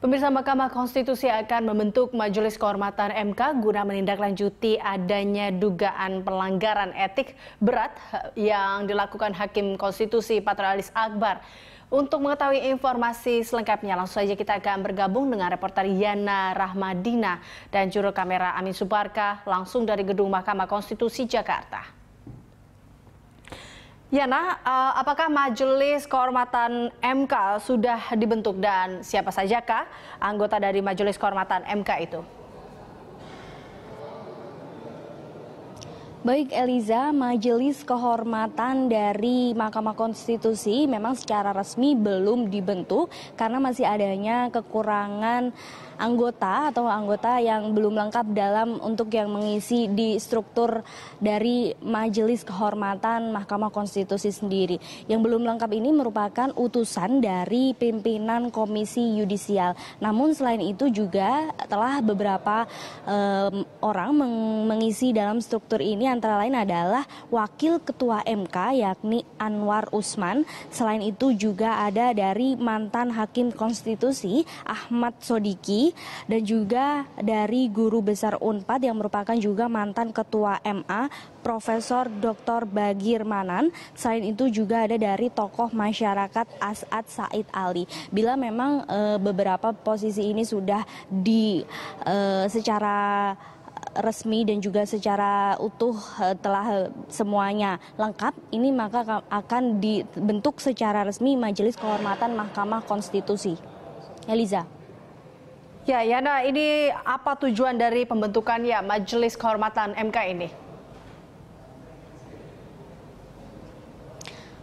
Pemirsa Mahkamah Konstitusi akan membentuk Majelis Kehormatan MK guna menindaklanjuti adanya dugaan pelanggaran etik berat yang dilakukan Hakim Konstitusi Patrialis Akbar. Untuk mengetahui informasi selengkapnya, langsung saja kita akan bergabung dengan reporter Yana Rahmadina dan juru kamera Amin Subarka langsung dari Gedung Mahkamah Konstitusi Jakarta. Ya, nah, eh, apakah Majelis Kehormatan MK sudah dibentuk dan siapa sajakah anggota dari Majelis Kehormatan MK itu? Baik Eliza, Majelis Kehormatan dari Mahkamah Konstitusi memang secara resmi belum dibentuk karena masih adanya kekurangan anggota atau anggota yang belum lengkap dalam untuk yang mengisi di struktur dari Majelis Kehormatan Mahkamah Konstitusi sendiri. Yang belum lengkap ini merupakan utusan dari pimpinan Komisi Yudisial. Namun selain itu juga telah beberapa um, orang mengisi dalam struktur ini antara lain adalah Wakil Ketua MK yakni Anwar Usman. Selain itu juga ada dari mantan Hakim Konstitusi Ahmad Sodiki dan juga dari Guru Besar Unpad yang merupakan juga mantan Ketua MA Profesor Dr. Bagir Manan. Selain itu juga ada dari tokoh masyarakat As'ad Said Ali. Bila memang e, beberapa posisi ini sudah di e, secara resmi dan juga secara utuh eh, telah semuanya lengkap, ini maka akan dibentuk secara resmi Majelis Kehormatan Mahkamah Konstitusi. Eliza. Ya, Yana, ini apa tujuan dari pembentukannya Majelis Kehormatan MK ini?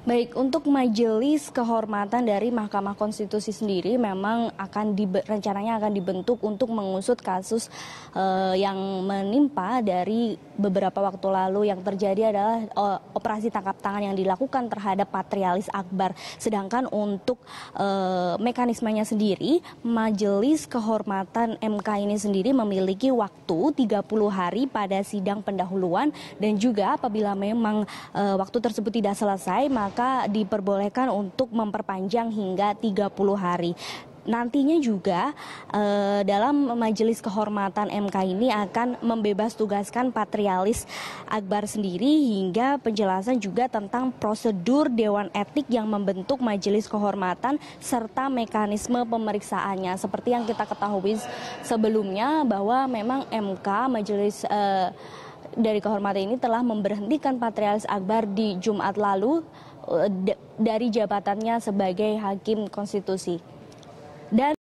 Baik, untuk majelis kehormatan dari Mahkamah Konstitusi sendiri memang akan di, rencananya akan dibentuk untuk mengusut kasus uh, yang menimpa dari beberapa waktu lalu yang terjadi adalah uh, operasi tangkap tangan yang dilakukan terhadap patrialis Akbar. Sedangkan untuk uh, mekanismenya sendiri, majelis kehormatan MK ini sendiri memiliki waktu 30 hari pada sidang pendahuluan dan juga apabila memang waktu tersebut tidak selesai maka mereka diperbolehkan untuk memperpanjang hingga 30 hari nantinya juga eh, dalam majelis kehormatan MK ini akan membebas tugaskan patrialis Akbar sendiri hingga penjelasan juga tentang prosedur dewan etik yang membentuk majelis kehormatan serta mekanisme pemeriksaannya seperti yang kita ketahui sebelumnya bahwa memang MK majelis eh, dari kehormatan ini telah memberhentikan patrialis Akbar di Jumat lalu Eh, dari jabatannya sebagai hakim konstitusi. Dan